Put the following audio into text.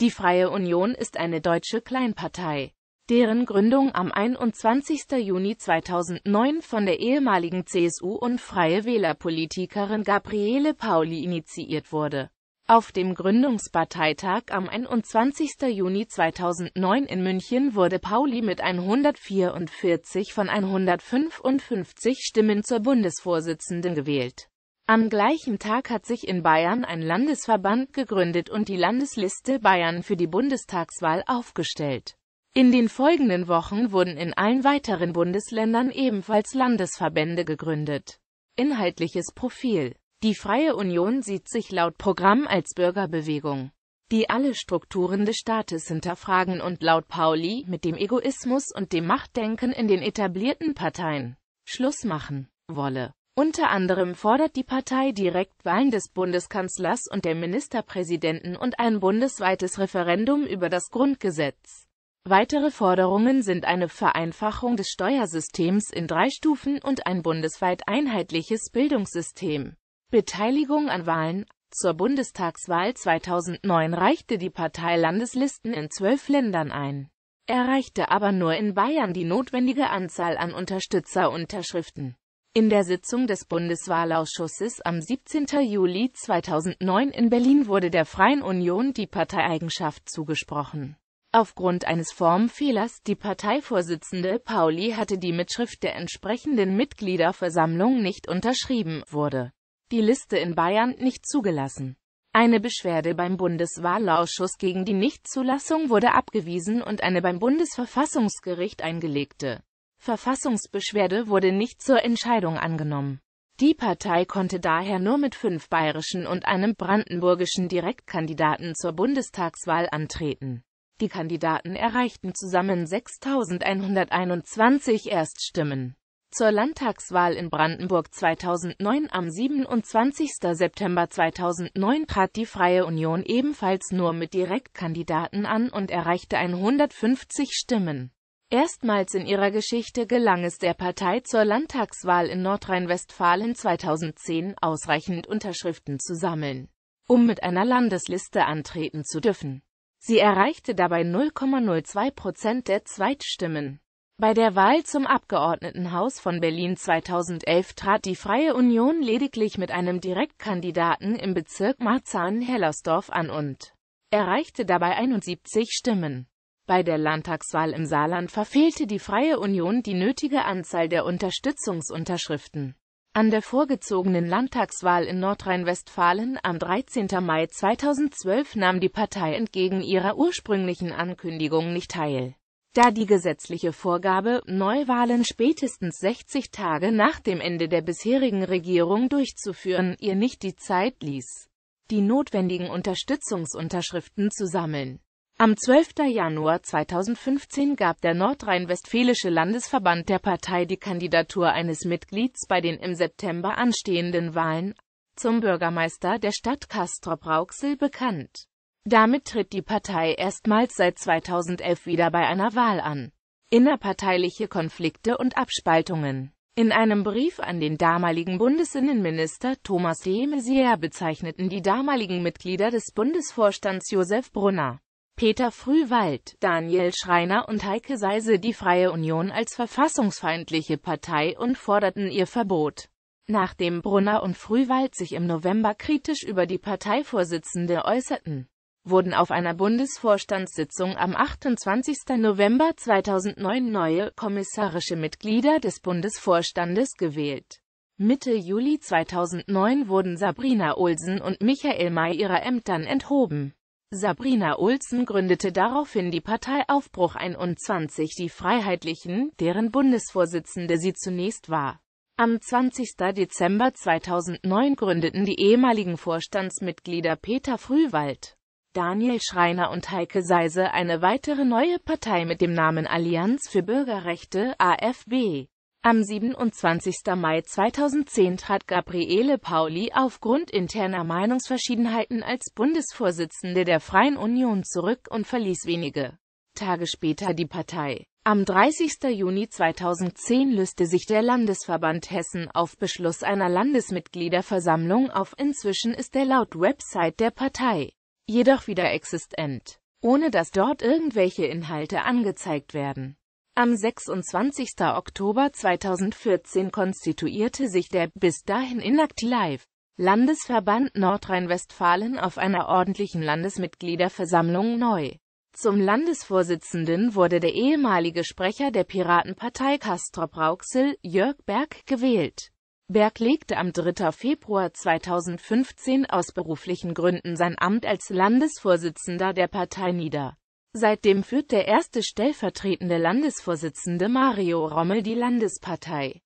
Die Freie Union ist eine deutsche Kleinpartei. Deren Gründung am 21. Juni 2009 von der ehemaligen CSU und Freie Wählerpolitikerin Gabriele Pauli initiiert wurde. Auf dem Gründungsparteitag am 21. Juni 2009 in München wurde Pauli mit 144 von 155 Stimmen zur Bundesvorsitzenden gewählt am gleichen Tag hat sich in Bayern ein Landesverband gegründet und die Landesliste Bayern für die Bundestagswahl aufgestellt. In den folgenden Wochen wurden in allen weiteren Bundesländern ebenfalls Landesverbände gegründet. Inhaltliches Profil Die Freie Union sieht sich laut Programm als Bürgerbewegung, die alle Strukturen des Staates hinterfragen und laut Pauli mit dem Egoismus und dem Machtdenken in den etablierten Parteien Schluss machen wolle. Unter anderem fordert die Partei Direktwahlen des Bundeskanzlers und der Ministerpräsidenten und ein bundesweites Referendum über das Grundgesetz. Weitere Forderungen sind eine Vereinfachung des Steuersystems in drei Stufen und ein bundesweit einheitliches Bildungssystem. Beteiligung an Wahlen Zur Bundestagswahl 2009 reichte die Partei Landeslisten in zwölf Ländern ein, erreichte aber nur in Bayern die notwendige Anzahl an Unterstützerunterschriften. In der Sitzung des Bundeswahlausschusses am 17. Juli 2009 in Berlin wurde der Freien Union die Parteieigenschaft zugesprochen. Aufgrund eines Formfehlers, die Parteivorsitzende Pauli hatte die Mitschrift der entsprechenden Mitgliederversammlung nicht unterschrieben, wurde die Liste in Bayern nicht zugelassen. Eine Beschwerde beim Bundeswahlausschuss gegen die Nichtzulassung wurde abgewiesen und eine beim Bundesverfassungsgericht eingelegte Verfassungsbeschwerde wurde nicht zur Entscheidung angenommen. Die Partei konnte daher nur mit fünf bayerischen und einem brandenburgischen Direktkandidaten zur Bundestagswahl antreten. Die Kandidaten erreichten zusammen 6.121 Erststimmen. Zur Landtagswahl in Brandenburg 2009 am 27. September 2009 trat die Freie Union ebenfalls nur mit Direktkandidaten an und erreichte 150 Stimmen. Erstmals in ihrer Geschichte gelang es der Partei zur Landtagswahl in Nordrhein-Westfalen 2010 ausreichend Unterschriften zu sammeln, um mit einer Landesliste antreten zu dürfen. Sie erreichte dabei 0,02 Prozent der Zweitstimmen. Bei der Wahl zum Abgeordnetenhaus von Berlin 2011 trat die Freie Union lediglich mit einem Direktkandidaten im Bezirk Marzahn-Hellersdorf an und erreichte dabei 71 Stimmen. Bei der Landtagswahl im Saarland verfehlte die Freie Union die nötige Anzahl der Unterstützungsunterschriften. An der vorgezogenen Landtagswahl in Nordrhein-Westfalen am 13. Mai 2012 nahm die Partei entgegen ihrer ursprünglichen Ankündigung nicht teil, da die gesetzliche Vorgabe, Neuwahlen spätestens 60 Tage nach dem Ende der bisherigen Regierung durchzuführen, ihr nicht die Zeit ließ, die notwendigen Unterstützungsunterschriften zu sammeln. Am 12. Januar 2015 gab der nordrhein-westfälische Landesverband der Partei die Kandidatur eines Mitglieds bei den im September anstehenden Wahlen zum Bürgermeister der Stadt kastrop rauxel bekannt. Damit tritt die Partei erstmals seit 2011 wieder bei einer Wahl an. Innerparteiliche Konflikte und Abspaltungen In einem Brief an den damaligen Bundesinnenminister Thomas de Maizière bezeichneten die damaligen Mitglieder des Bundesvorstands Josef Brunner Peter Frühwald, Daniel Schreiner und Heike Seise die Freie Union als verfassungsfeindliche Partei und forderten ihr Verbot. Nachdem Brunner und Frühwald sich im November kritisch über die Parteivorsitzende äußerten, wurden auf einer Bundesvorstandssitzung am 28. November 2009 neue kommissarische Mitglieder des Bundesvorstandes gewählt. Mitte Juli 2009 wurden Sabrina Olsen und Michael May ihrer Ämtern enthoben. Sabrina Ulsen gründete daraufhin die Partei Aufbruch 21 Die Freiheitlichen, deren Bundesvorsitzende sie zunächst war. Am 20. Dezember 2009 gründeten die ehemaligen Vorstandsmitglieder Peter Frühwald, Daniel Schreiner und Heike Seise eine weitere neue Partei mit dem Namen Allianz für Bürgerrechte, AFB. Am 27. Mai 2010 trat Gabriele Pauli aufgrund interner Meinungsverschiedenheiten als Bundesvorsitzende der Freien Union zurück und verließ wenige Tage später die Partei. Am 30. Juni 2010 löste sich der Landesverband Hessen auf Beschluss einer Landesmitgliederversammlung auf. Inzwischen ist er laut Website der Partei jedoch wieder existent, ohne dass dort irgendwelche Inhalte angezeigt werden. Am 26. Oktober 2014 konstituierte sich der bis dahin inaktive Landesverband Nordrhein-Westfalen auf einer ordentlichen Landesmitgliederversammlung neu. Zum Landesvorsitzenden wurde der ehemalige Sprecher der Piratenpartei Kastrop Rauxel, Jörg Berg, gewählt. Berg legte am 3. Februar 2015 aus beruflichen Gründen sein Amt als Landesvorsitzender der Partei nieder Seitdem führt der erste stellvertretende Landesvorsitzende Mario Rommel die Landespartei.